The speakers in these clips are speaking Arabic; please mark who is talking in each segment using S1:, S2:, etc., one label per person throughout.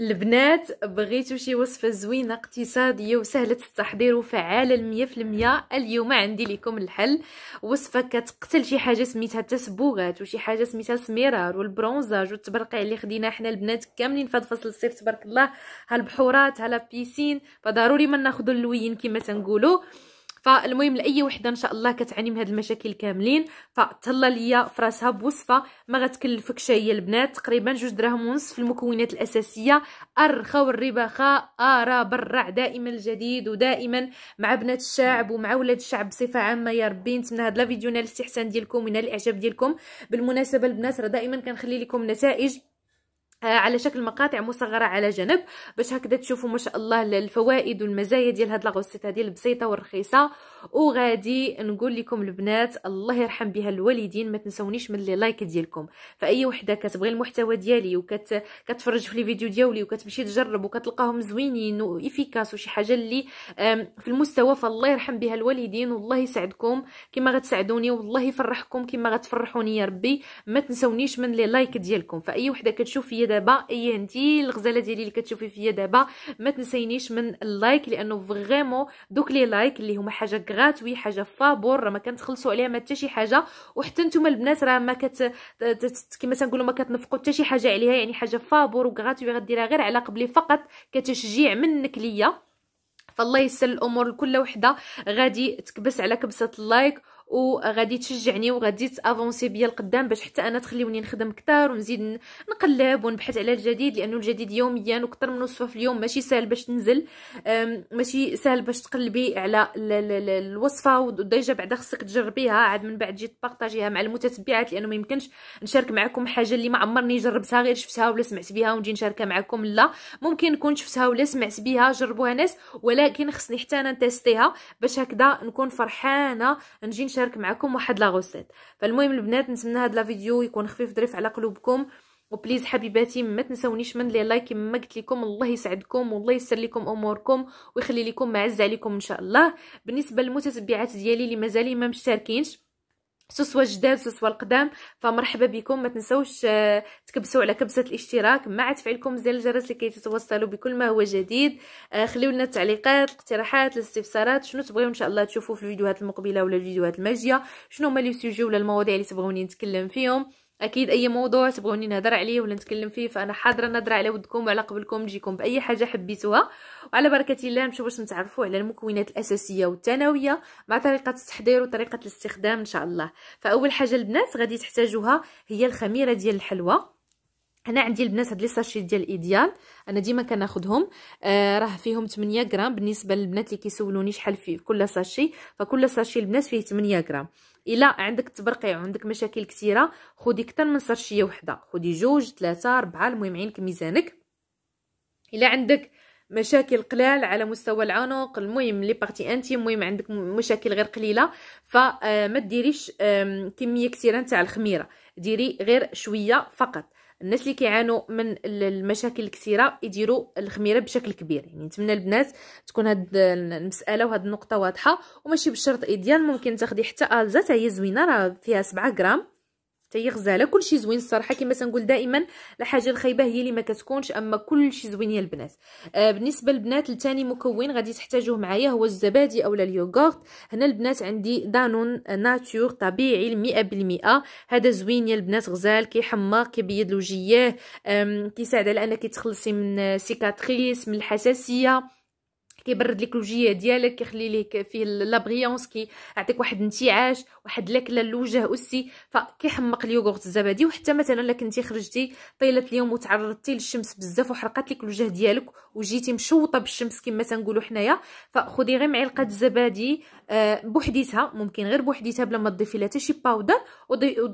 S1: البنات بغيتو شي وصفه زوينه اقتصاديه وسهله التحضير وفعاله 100% اليوم عندي لكم الحل وصفه كتقتل شي حاجه سميتها التسبوغات وشي حاجه سميتها السميرار والبرونزاج والتبرقيع اللي خدينا حنا البنات كاملين فهاد فصل الصيف تبارك الله هالبحورات هالبيسين فضروري ما ناخذ اللوين كما تنقولوا فالمهم لاي وحده ان شاء الله كتعاني من هاد المشاكل كاملين فتهلا ليا فراسها بوصفه ما غتكلفكش هي البنات تقريبا جوج دراهم ونص في المكونات الاساسيه الرخاء والرباخاء ارا برع دائما الجديد ودائما مع بنات الشعب ومع ولاد الشعب بصفه عامه يا ربي نتمنى هاد لا فيديو نال الاستحسان ديالكم ونال الاعجاب ديالكم بالمناسبه البنات راه دائما كنخلي لكم نتائج آه، على شكل مقاطع مصغره على جنب باش هكذا تشوفوا ما شاء الله الفوائد والمزايا ديال هاد لاغوسيت هذه البسيطه والرخيصه وغادي نقول لكم البنات الله يرحم بها الوالدين ما تنسونيش من لي لايك ديالكم فاي وحده كتبغي المحتوى ديالي وكتفرج في لي فيديو ديالي وكتمشي تجرب وكتلقاهم زوينين وافيكاس وشي حاجه اللي في المستوى فالله يرحم بها الوالدين والله يسعدكم كما غتساعدوني والله يفرحكم كما غتفرحوني يا ربي ما تنسونيش من لي لايك ديالكم فاي وحده كتشوف فيا دابا اي انتي الغزاله ديالي اللي كتشوفي فيا دابا ما تنسينيش من اللايك لانه فريمون دوك لي لايك اللي هما حاجه غراتوي حاجه فابور ما كنتخلصوا عليها ما حتى شي حاجه وحتى نتوما البنات راه ما كت كما تنقولوا ما كتنفقوا حتى شي حاجه عليها يعني حاجه فابور وغراتوي غديرها غير على قبلي فقط كتشجيع منك ليا فالله يسهل الامور لكل وحده غادي تكبس على كبسه اللايك وغادي تشجعني وغادي تافونسي بيا لقدام باش حتى انا تخليوني نخدم كثار ونزيد نقلب ونبحث على الجديد لانه الجديد يوميا وكثر من وصفه في اليوم ماشي سهل باش تنزل ماشي سهل باش تقلبي على الوصفه وديجا بعدا خصك تجربيها عاد من بعد تجي تبارطاجيها مع المتتبعات لانه ما يمكنش نشارك معكم حاجه اللي ما عمرني جربتها غير شفتها ولا سمعت بها ونجي نشاركها معكم لا ممكن نكون شفتها ولا سمعت بها جربوها ناس ولكن خصني حتى انا نتيستيها باش هكذا نكون فرحانه نجي نشارك نشارك معكم واحد لا غوسيت فالمهم البنات نتمنى هاد لا فيديو يكون خفيف ظريف على قلوبكم وبليز حبيباتي ما تنساونيش من لي لايك كما قلت لكم الله يسعدكم والله يسر لكم اموركم ويخلي لكم معز عليكم ان شاء الله بالنسبه للمتتبعات ديالي اللي مازالين ما مشتركينش سوسوا سوا جداد سوا القدام فمرحبا بكم ما تنساوش آه، تكبسوا على كبسه الاشتراك مع تفعيلكم زر الجرس لكي تتوصلوا بكل ما هو جديد آه، خليو لنا التعليقات الاقتراحات الاستفسارات شنو تبغيو ان شاء الله تشوفوا في الفيديوهات المقبله ولا الفيديوهات الماجيه شنو هما لي سوجي ولا المواضيع اللي تبغوني نتكلم فيهم اكيد اي موضوع تبغوني نهضر عليه ولا نتكلم فيه فانا حاضره نهضر على ودكم وعلى قبلكم نجيكم باي حاجه حبيتوها وعلى بركه الله نمشيو باش نتعرفوا على المكونات الاساسيه والثانويه مع طريقه التحضير وطريقه الاستخدام ان شاء الله فاول حاجه البنات غادي تحتاجوها هي الخميره ديال الحلوى هنا عندي البنات هاد لي ساشي ديال ايديال انا ديما كناخذهم آه راه فيهم 8 غرام بالنسبه للبنات اللي كيسولوني شحال فيه كل ساشي فكل ساشي البنات فيه 8 غرام الا عندك تبرقيع وعندك مشاكل كثيره خدي اكثر من ساشيه وحده خدي جوج ثلاثه اربعه المهم عينك ميزانك الا عندك مشاكل قلال على مستوى العنق المهم لي بارتي انتي المهم عندك مشاكل غير قليله فما آه، ديريش كميه كثيره نتاع الخميره ديري غير شويه فقط الناس اللي كيعانوا من المشاكل الكثيره يديروا الخميره بشكل كبير يعني نتمنى البنات تكون هاد المساله وهاد النقطه واضحه وماشي بالشرط ايديال ممكن تاخدي حتى الزا هي زوينه راه فيها 7 غرام حتى هي غزاله كلشي زوين الصراحه كما تنقول دائما الحاجه الخايبه هي اللي ما كتكونش اما كلشي زوين يا البنات آه بالنسبه للبنات الثاني مكون غادي تحتاجوه معايا هو الزبادي اولا اليوغورت هنا البنات عندي دانون ناتور طبيعي 100% هذا زوين يا البنات غزال كيحمق كيبيض الوجيه كيساعد على انك تخلصي من سيكاتريس من الحساسيه كيبرد لك الوجيه ديالك كيخلي لك فيه لابغيونس كيعطيك واحد الانتعاش واحد لاكله للوجه اسي فكيحمق اليوغورت الزبادي وحتى مثلا الا كنتي خرجتي طيله اليوم وتعرضتي للشمس بزاف وحرقت لك الوجه ديالك وجيتي مشوطه بالشمس كما تنقولوا حنايا فخذي غير معلقه الزبادي آه، بوحديتها ممكن غير بوحديتها بلا ما تضيفي لها حتى شي باودر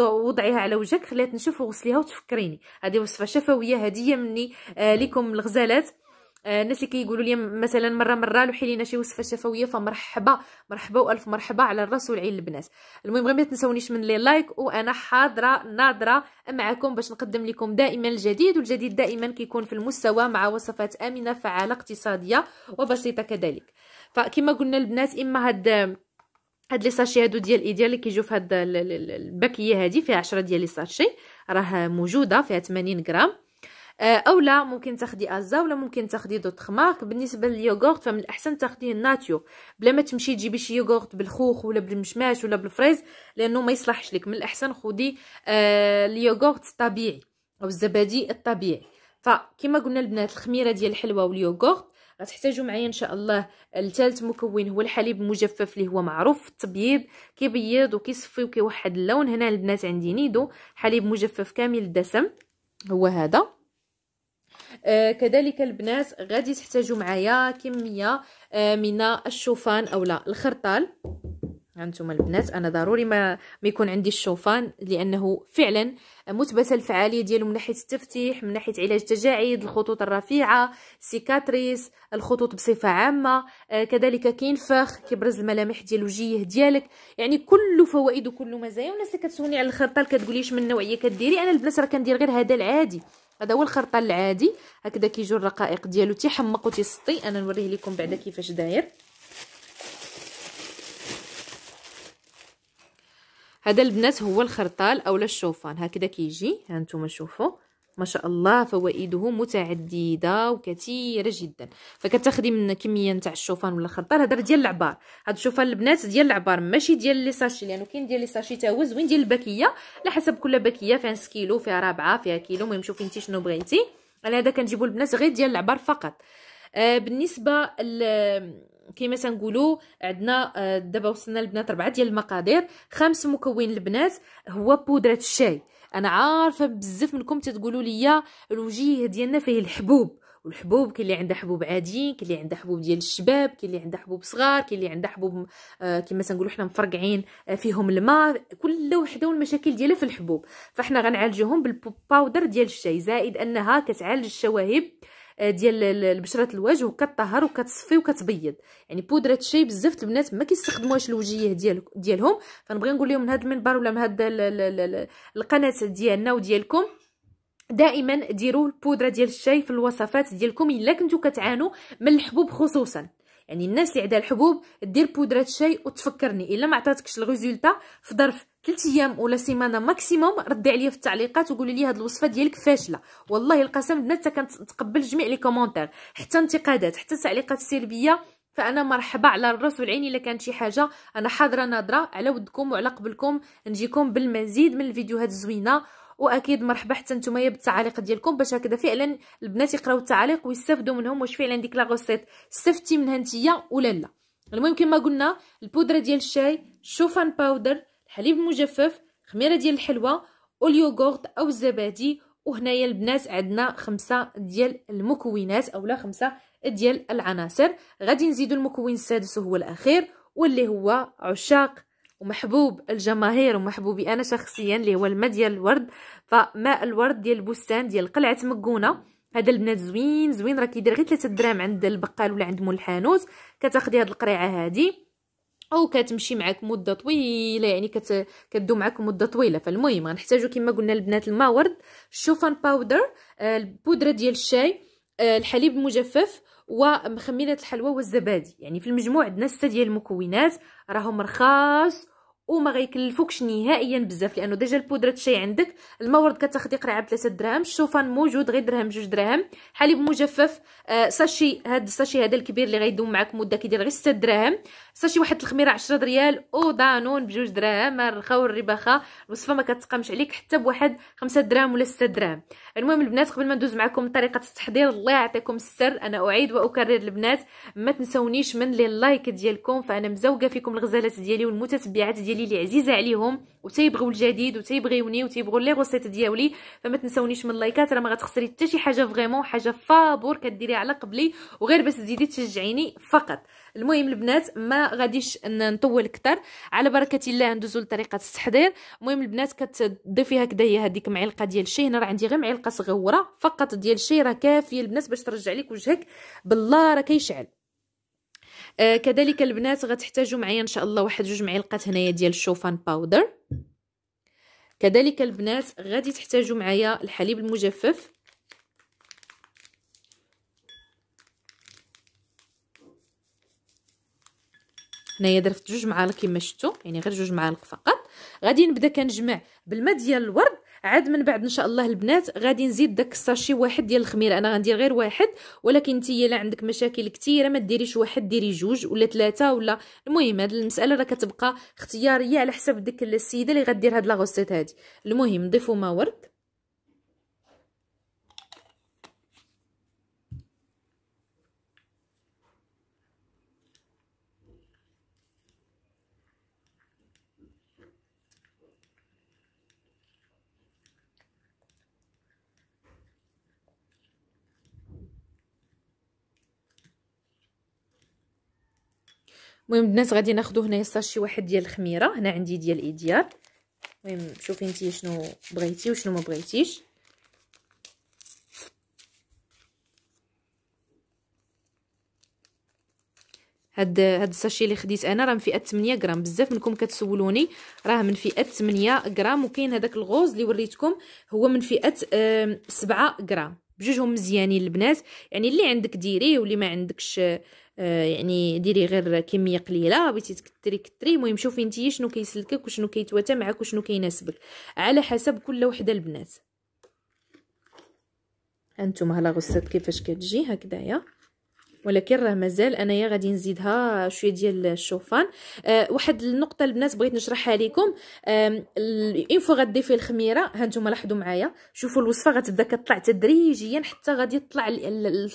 S1: وضعيها على وجهك خليها تنشف وغسليها وتفكريني هذه وصفه شفويه هديه مني آه، لكم الغزالات آه، الناس اللي كيقولوا لي مثلا مره مره لوحي لينا شي وصفه شفويه فمرحبا مرحبا والف مرحبا على الراس والعين البنات المهم غير ما تنسونيش من لي لايك وانا حاضره ناضره معكم باش نقدم لكم دائما الجديد والجديد دائما كيكون في المستوى مع وصفات امنه فعاله اقتصاديه وبسيطه كذلك فكما قلنا البنات اما هاد هاد لي ساشي هادو ديال ايديا اللي كيجيو في هاد الباكيه هادي فيها 10 ديال لي ساشي راه موجوده فيها 80 غرام آه، او لا ممكن تاخدي ازا ولا ممكن تاخدي دوت مارك بالنسبه لليوغورت فمن الاحسن تاخديه الناتور بلا ما تمشي تجيبي شي يوغورت بالخوخ ولا بالمشماش ولا بالفريز لانه ما يصلحش لك من الاحسن خدي آه، اليوغورت الطبيعي او الزبادي الطبيعي فكما قلنا البنات الخميره ديال الحلوى واليوغورت غتحتاجوا معايا ان شاء الله الثالث مكون هو الحليب المجفف اللي هو معروف في التبييض كيبيض وكيصفي وكيوحد اللون هنا البنات عندي نيدو حليب مجفف كامل الدسم هو هذا آه كذلك البنات غادي تحتاجوا معايا كميه آه من الشوفان او لا الخرطال هانتوما البنات انا ضروري ما ما يكون عندي الشوفان لانه فعلا مثبت الفعاليه ديالو من ناحيه التفتيح من ناحيه علاج التجاعيد الخطوط الرفيعه سيكاتريس الخطوط بصفه عامه آه كذلك كينفخ كيبرز الملامح ديال الوجيه ديالك يعني كل فوائد وكل مزايا والناس اللي كتسولني على الخرطال كتقوليش من نوعيه كديري انا البنات راه كندير غير هذا العادي هذا هو الخرطه العادي هكذا كيجيو الرقائق ديالو تيحمق وتيسطي انا نوريه لكم بعدا كيفاش داير هذا البنات هو الخرطال اولا الشوفان هكذا كيجي ها نتوما شوفوا ما شاء الله فوائده متعدده وكثيره جدا فكتاخدي من كميه نتاع الشوفان ولا الخضار طيب، هذا ديال العبار هاد الشوفان البنات ديال العبار ماشي ديال لي ساشي لانه يعني كاين ديال لي ساشي تا هو زوين ديال الباكيه على حسب كل باكيه فيها نص كيلو فيها ربعه فيها كيلو المهم شوفي انت شنو بغيتي انا هذا كنجيبو البنات غير ديال العبار فقط آه بالنسبه كيما تنقولوا عندنا آه، دابا وصلنا البنات ربعه ديال المقادير خمس مكون البنات هو بودره الشاي انا عارفه بزاف منكم تتقولوا لي الوجيه ديالنا فيه الحبوب والحبوب كاين اللي عندها حبوب عاديين كاين اللي عندها حبوب ديال الشباب كاين اللي عندها حبوب صغار كاين اللي عندها حبوب آه كما تنقولوا حنا مفرقعين آه فيهم الماء كل وحده والمشاكل ديالها في الحبوب فاحنا غنعالجوهم بالباودر ديال الشاي زائد انها كتعالج الشواهب آه، ديال البشره الوجه وكطهر وكتصفي وكتبيض يعني بودره الشاي بزاف البنات ما كيستخدموهاش الوجيه ديال ديالهم فنبغي نقول لهم من هذا المنبر ولا من هذا القناه ديالنا وديالكم دائما ديروا البودره ديال الشاي في الوصفات ديالكم الا كنتو كتعانوا من الحبوب خصوصا يعني الناس اللي عندها الحبوب دير بودره الشاي وتفكرني الا ما عطاتكش الريزولتا في ظرف 3 ايام ولا سيمانه ماكسيموم ردي عليا في التعليقات وقولي لي هذه الوصفه ديالك فاشله والله القسم بنات كنتقبل جميع لي كومونتير حتى انتقادات حتى التعليقات السلبيه فانا مرحبا على الراس والعين الا كانت شي حاجه انا حاضره ناضره على ودكم وعلى قبلكم نجيكم بالمزيد من الفيديوهات الزوينه واكيد مرحبا حتى نتوما بالتعاليق ديالكم باش هكذا فعلا البنات يقراو التعاليق ويستافدوا منهم واش فعلا ديك لا غوسيت استفدتي منها نتيا ولا لا المهم كما قلنا البودره ديال الشاي الشوفان باودر الحليب المجفف خميره ديال الحلوى واليوغورت او الزبادي وهنايا البنات عندنا خمسه ديال المكونات اولا خمسه ديال العناصر غادي نزيدو المكون السادس وهو الاخير واللي هو عشاق ومحبوب الجماهير ومحبوبي انا شخصيا اللي هو الماء ديال الورد فماء الورد ديال البستان ديال قلعه مكونه هذا البنات زوين زوين راه كيدير غير 3 دراهم عند البقال ولا عند مول الحانوت كتاخدي هذه القريعه هذه او كتمشي معاك مده طويله يعني كت... كدو معاك مده طويله فالمهم غنحتاجو كما قلنا البنات الماء ورد الشوفان باودر آه، البودره ديال الشاي آه، الحليب المجفف ومخميله الحلوى والزبادي يعني في المجموع عندنا سته ديال المكونات راهم رخاص وما غيكلفوكش نهائيا بزاف لانه ديجا البودره الشاي عندك المورد كتاخدي قرعة ب 3 دراهم الشوفان موجود غير درهم جوج دراهم حليب مجفف آه ساشي هاد الساشي هذا الكبير اللي غيدوم معاك مده كيدير غير 6 دراهم ساشي واحد الخميره 10 او ودانون بجوج دراهم الرخاو الرباخه الوصفه ما كتقامش عليك حتى بواحد 5 دراهم ولا 6 دراهم المهم البنات قبل ما ندوز معكم طريقه التحضير الله يعطيكم السر انا اعيد واكرر البنات ما تنسونيش من لي لايك ديالكم فانا مزوقه فيكم الغزالات ديالي والمتتبعات ديالي اللي عزيزه عليهم وتيبغيو الجديد وتيبغيوني وتيبغوا لي غوسيت ديالي فما تنسونيش من اللايكات راه ما غتخسري حتى شي حاجه فريمون حاجه فابور كديريها على قبلي وغير باش تزيدي تشجعيني فقط المهم البنات ما غاديش نطول كتر على بركه الله ندوزو لطريقه التحضير المهم البنات كتضيفي هكذا هي هذيك معلقه ديال الشاي هنا راه عندي غير معلقه صغوره فقط ديال الشاي راه كافيه البنات باش ترجع لك وجهك بالله راه كيشعل آه كذلك البنات غتحتاجوا معايا ان شاء الله واحد جوج معلقات هنايا ديال الشوفان باودر كذلك البنات غادي تحتاجوا معايا الحليب المجفف هنايا درت جوج معالق كما شفتوا يعني غير جوج معالق فقط غادي نبدا كنجمع بالماء ديال الورد عاد من بعد ان شاء الله البنات غادي نزيد داك الساشي واحد ديال الخميره انا غندير غير واحد ولكن انت الا عندك مشاكل كثيره ما ديريش واحد ديري جوج ولا ثلاثه ولا المهم هاد المساله راه كتبقى اختياريه على حسب ديك السيده اللي غدير هاد لا غوسيت هادي المهم نضيفوا ما ورد المهم البنات غادي ناخذو هنايا ساشي واحد ديال الخميره هنا عندي ديال ايديال المهم شوفي نتي شنو بغيتي وشنو ما بغيتيش هاد هاد الساشي اللي خديت انا راه من فئه 8 غرام بزاف منكم كتسولوني راه من فئه 8 غرام وكاين هذاك الغوز اللي وريتكم هو من فئه 7 غرام بجوجهم مزيانين البنات يعني اللي عندك ديريه واللي ما عندكش آه، يعني ديري غير كميه قليله بغيتي تكثري كثري المهم شوفي انت شنو كيسلكك وشنو كيتواتى معك وشنو كيناسبك على حسب كل وحده البنات انتم هلا غصت كيفاش كتجي هكذايا ولكن راه مازال انايا غادي نزيدها شويه ديال الشوفان أه واحد النقطه البنات بغيت نشرحها لكم اون فوا فيه الخميره ها نتوما لاحظوا معايا شوفوا الوصفه غتبدا كطلع تدريجيا حتى غادي يطلع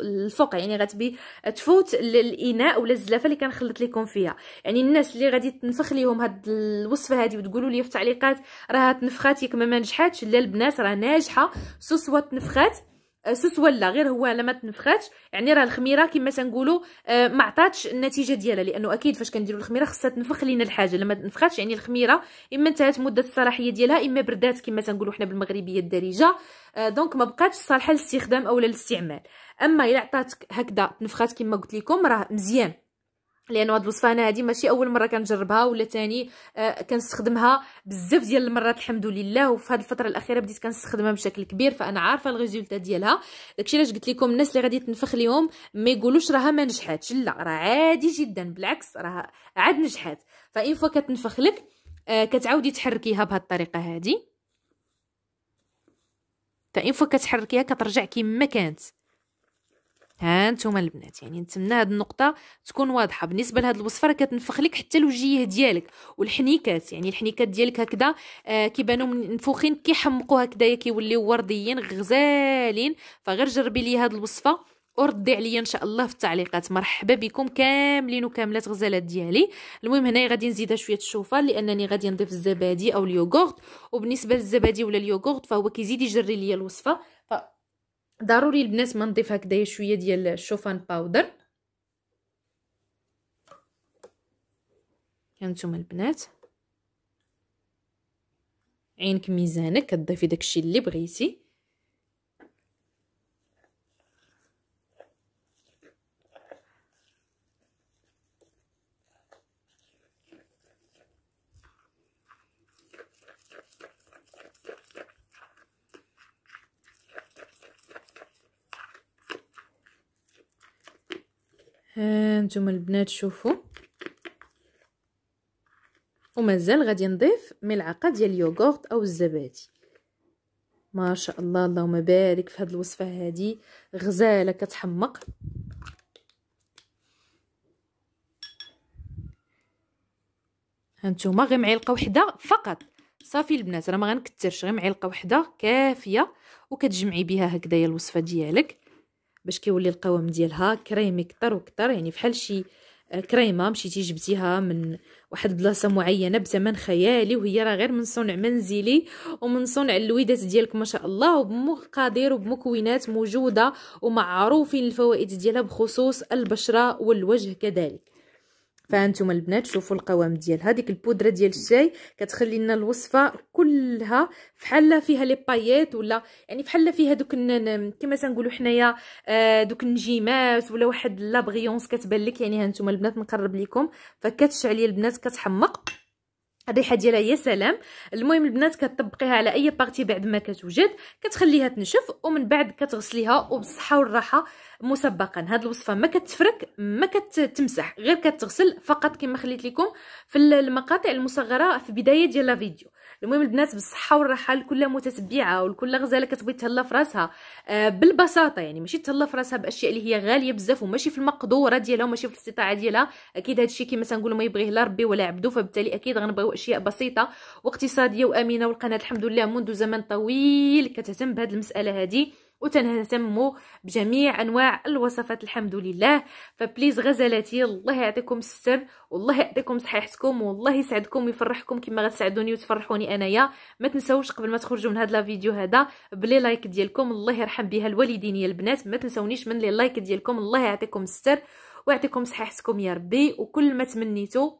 S1: الفوق يعني غتبي تفوت الاناء ولا الزلافه اللي كنخلط لكم فيها يعني الناس اللي غادي تنفخ ليهم هاد الوصفه هذه وتقولوا لي في التعليقات راه تنفخات ياك ما نجحاتش لا البنات راه ناجحه سوسوا تنفخات سوس ولا غير هو لما تنفخاتش يعني راه الخميره كما تنقولوا آه، ما عطاتش النتيجه ديالها لانه اكيد فاش كنديروا الخميره خصها تنفخ لينا الحاجه لما تنفخاتش يعني الخميره اما انتهت مده الصلاحيه ديالها اما بردات كما تنقولوا حنا بالمغربيه الدارجه آه، دونك ما بقاتش صالحه للاستخدام او للاستعمال اما الا عطاتك هكذا تنفخات كما قلت لكم راه مزيان لانه هاد الوصفه هادي ماشي اول مره كنجربها ولا ثاني آه، كنستخدمها بزاف ديال المرات الحمد لله وفي هاد الفتره الاخيره بديت كنستخدمها بشكل كبير فانا عارفه الريزولتا ديالها داكشي علاش قلت لكم الناس اللي غادي تنفخ ليهم ما يقولوش راها ما نجحاتش لا راه عادي جدا بالعكس راه عاد نجحات فاين فوا كتنفخ لك آه، كتعاودي تحركيها بهاد الطريقه هادي فاين فوا كتحركيها كترجع كما كانت ها نتوما البنات يعني نتمنى هاد النقطه تكون واضحه بالنسبه لهاد الوصفه راه كتنفخ لك حتى الوجيه ديالك والحنيكات يعني الحنيكات ديالك هكذا آه كيبانو منفوخين كيحمقوا هكذايا كيوليو ورديين غزالين فغير جربي لي هاد الوصفه وردي عليا ان شاء الله في التعليقات مرحبا بكم كاملين وكاملات غزالات ديالي المهم هنايا غادي نزيد شويه الشوفه لانني غادي نضيف الزبادي او اليوغورت وبالنسبه للزبادي ولا اليوغورت فهو كيزيد يجري لي الوصفه ضروري البنات ما نضيف هكذايا شويه ديال الشوفان باودر هانتوما البنات عينك ميزانك كتضيفي داكشي اللي بغيتي هانتوما البنات شوفوا ومازال غادي نضيف ملعقه ديال اليوغورت او الزبادي ما شاء الله اللهم بارك في هذه الوصفه هذه غزاله كتحمق هانتوما غير معلقه وحده فقط صافي البنات راه ما غنكثرش غير معلقه وحده كافيه وكتجمعي بها هكذايا الوصفه ديالك باش كيولي القوام ديالها كريمي كتر وكتر يعني فحال شي آه، كريمه مشيتي جبتيها من واحد البلاصه معينه بثمن خيالي وهي راه غير من صنع منزلي ومن صنع اللويدات ديالك ما شاء الله وبمقادير وبمكونات موجوده ومعروفين الفوائد ديالها بخصوص البشره والوجه كذلك فانتم البنات شوفوا القوام ديالها ديك البودره ديال الشاي كتخلي لنا الوصفه كلها فحال فيها لي بايات ولا يعني فحال فيها دوك كما تنقولوا حنايا آه، دوك النجيمات ولا واحد لابغيونس كتبان لك يعني هانتوما البنات نقرب لكم فكتشعلي البنات كتحمق الريحه ديالها يا سلام المهم البنات كتطبقيها على اي بارتي بعد ما كتوجد كتخليها تنشف ومن بعد كتغسليها وبالصحه والراحه مسبقا هاد الوصفه ما كتفرك ما كتمسح غير كتغسل فقط كما خليت لكم في المقاطع المصغره في بدايه ديال الفيديو المهم البنات بالصحه والراحه لكل متتبعه ولكل غزاله كتبغي تهلا في راسها آه بالبساطه يعني ماشي تهلا في راسها باشياء اللي هي غاليه بزاف وماشي في المقدوره ديالها وماشي في الاستطاعه ديالها اكيد هذا الشيء كما تنقولوا ما يبغيه لا ربي ولا عبده فبالتالي اكيد غنبغيو اشياء بسيطه واقتصاديه وامنه والقناه الحمد لله منذ زمن طويل كتهتم بهذه المساله هذه وتنهتموا بجميع انواع الوصفات الحمد لله فبليز غزلاتي الله يعطيكم السر والله يعطيكم صحيحتكم والله يسعدكم ويفرحكم كما غتسعدوني وتفرحوني انايا ما تنساوش قبل ما تخرجوا من هذا الفيديو هذا بلي لايك ديالكم الله يرحم بها الوالدين يا البنات ما تنساونيش من لي لايك ديالكم الله يعطيكم السر ويعطيكم صحيحتكم يا ربي وكل ما تمنيتو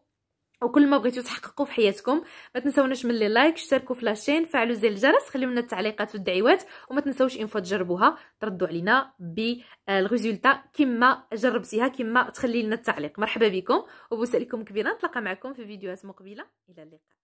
S1: وكل ما بغيتو تحققوا في حياتكم ما تنسوناش من اللي لايك اشتركوا في لاشين فعلوا زر الجرس خليو لنا التعليقات والدعوات وما تنسوش انفو تجربوها تردوا علينا بالريزولتا كما جربتيها كما تخلي لنا التعليق مرحبا بكم وبوسه لكم كبيره نتلاقى معكم في فيديوهات مقبله الى اللقاء